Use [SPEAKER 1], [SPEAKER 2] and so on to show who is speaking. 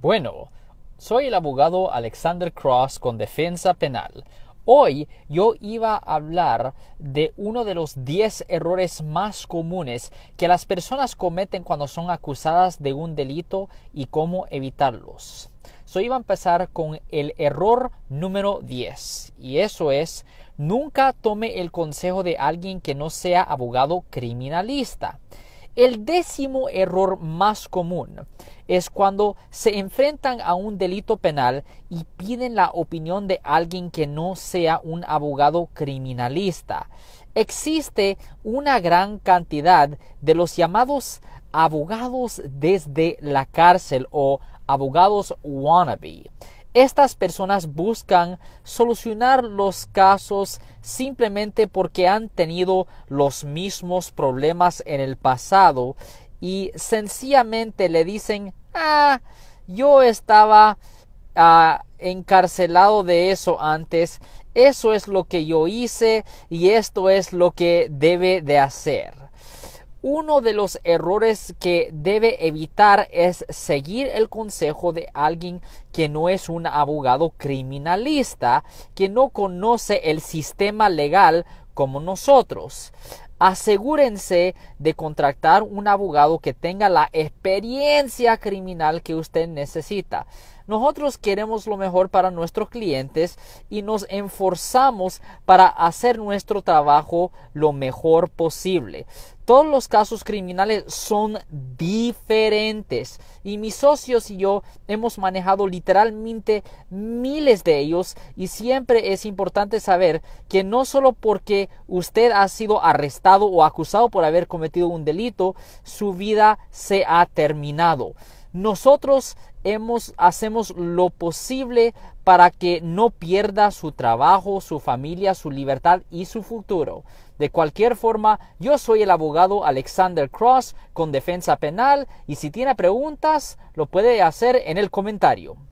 [SPEAKER 1] Bueno, soy el abogado Alexander Cross con Defensa Penal. Hoy yo iba a hablar de uno de los 10 errores más comunes que las personas cometen cuando son acusadas de un delito y cómo evitarlos. Yo iba a empezar con el error número 10 y eso es nunca tome el consejo de alguien que no sea abogado criminalista. El décimo error más común es cuando se enfrentan a un delito penal y piden la opinión de alguien que no sea un abogado criminalista. Existe una gran cantidad de los llamados abogados desde la cárcel o abogados wannabe. Estas personas buscan solucionar los casos simplemente porque han tenido los mismos problemas en el pasado y sencillamente le dicen, ah, yo estaba ah, encarcelado de eso antes, eso es lo que yo hice y esto es lo que debe de hacer. Uno de los errores que debe evitar es seguir el consejo de alguien que no es un abogado criminalista, que no conoce el sistema legal como nosotros. Asegúrense de contratar un abogado que tenga la experiencia criminal que usted necesita. Nosotros queremos lo mejor para nuestros clientes y nos enforzamos para hacer nuestro trabajo lo mejor posible. Todos los casos criminales son diferentes y mis socios y yo hemos manejado literalmente miles de ellos y siempre es importante saber que no solo porque usted ha sido arrestado o acusado por haber cometido un delito, su vida se ha terminado. Nosotros hemos, hacemos lo posible para que no pierda su trabajo, su familia, su libertad y su futuro. De cualquier forma, yo soy el abogado Alexander Cross con defensa penal y si tiene preguntas, lo puede hacer en el comentario.